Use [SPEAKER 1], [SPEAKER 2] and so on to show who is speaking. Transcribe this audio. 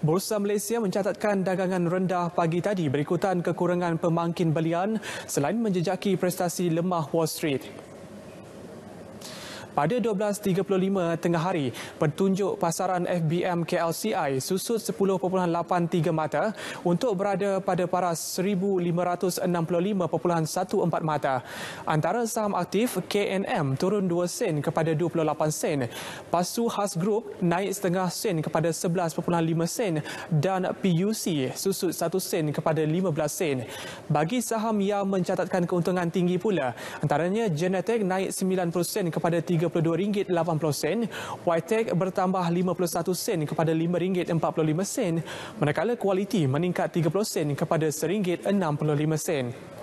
[SPEAKER 1] Bursa Malaysia mencatatkan dagangan rendah pagi tadi berikutan kekurangan pemangkin belian selain menjejaki prestasi lemah Wall Street. Pada 12.35 tengah hari, petunjuk pasaran FBM KLCI susut 10.83 mata untuk berada pada paras 1565.14 mata. Antara saham aktif, KNM turun 2 sen kepada 28 sen. Pasu Has Group naik setengah sen kepada 11.5 sen dan PUC susut 1 sen kepada 15 sen. Bagi saham yang mencatatkan keuntungan tinggi pula, antaranya Genetek naik 9% kepada RM32.80, Whitec bertambah 51 sen kepada RM5.45, manakala kualiti meningkat 30 sen kepada RM1.65.